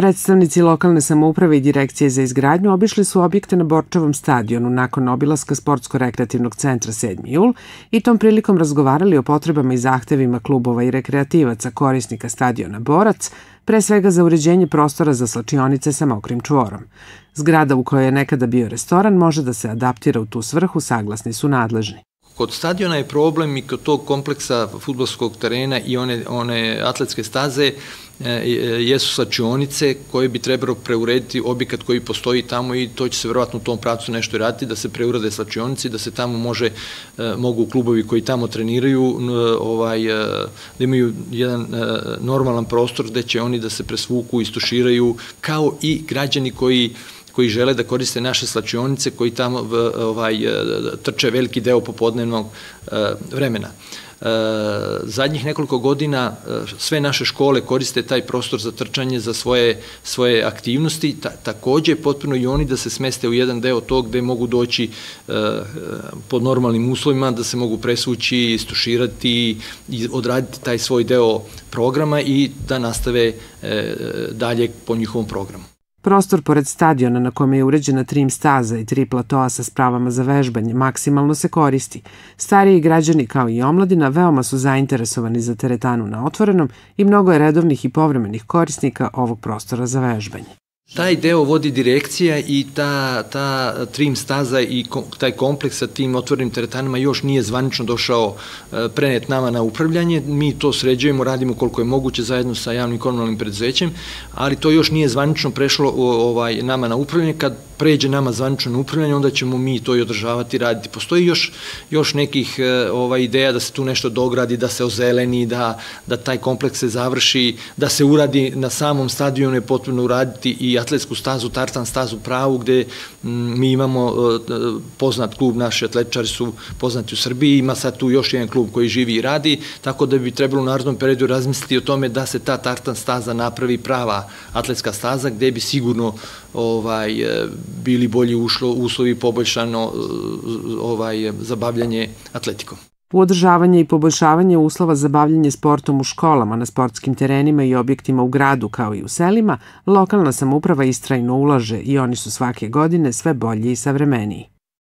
Predstavnici lokalne samouprave i direkcije za izgradnju obišli su objekte na Borčevom stadionu nakon obilaska Sportsko-rekreativnog centra 7. jul i tom prilikom razgovarali o potrebama i zahtevima klubova i rekreativaca korisnika stadiona Borac, pre svega za uređenje prostora za slačionice sa mokrim čvorom. Zgrada u kojoj je nekada bio restoran može da se adaptira u tu svrhu, saglasni su nadležni. Kod stadiona je problem i kod tog kompleksa futbolskog terena i one, one atletske staze e, jesu slačionice koje bi trebalo preurediti objekat koji postoji tamo i to će se verovatno u tom pracu nešto raditi, da se preurade slačionice i da se tamo može, e, mogu klubovi koji tamo treniraju ovaj, e, da imaju jedan normalan prostor gde će oni da se presvuku, istuširaju, kao i građani koji koji žele da koriste naše slačionice koji tamo ovaj, e, trče veliki deo popodnevnog e, vremena. E, zadnjih nekoliko godina sve naše škole koriste taj prostor za trčanje za svoje, svoje aktivnosti, Ta, takođe je potpuno i oni da se smeste u jedan deo tog gde mogu doći pod normalnim uslovima, da se mogu presući, istuširati i odraditi taj svoj deo programa i da nastave dalje po njihovom programu. Prostor pored stadiona na kome je uređena trim staza i tri platoa sa spravama za vežbanje maksimalno se koristi. Stariji građani kao i omladina veoma su zainteresovani za teretanu na otvorenom i mnogo je redovnih i povremenih korisnika ovog prostora za vežbanje. Taj deo vodi direkcija i ta, ta trim staza i taj kompleks sa tim otvorenim teretanima još nije zvanično došao e, prenet nama na upravljanje. Mi to sređujemo, radimo koliko je moguće zajedno sa javnim komunalnim preduzećem, ali to još nije zvanično prešlo ovaj, nama na upravljanje. Kad pređe nama zvanično na upravljanje, onda ćemo mi to i održavati i raditi. Postoji još, još nekih e, ovaj, ideja da se tu nešto dogradi, da se ozeleni, da, da taj kompleks se završi, da se uradi na samom stadionu je potrebno uraditi i atletsku stazu, tartan stazu pravu, gde mm, mi imamo e, e, poznat klub, naši atletičari su poznati u Srbiji, ima sad tu još jedan klub koji živi i radi, tako da bi trebalo u narodnom periodu razmisliti o tome da se ta tartan staza napravi prava atletska staza, gde bi sigurno ovaj, e, bili bolji ušlo, uslovi poboljšano ovaj, zabavljanje atletikom u održavanje i poboljšavanje uslova za bavljanje sportom u školama, na sportskim terenima i objektima u gradu kao i u selima, lokalna samouprava istrajno ulaže i oni su svake godine sve bolji i savremeniji.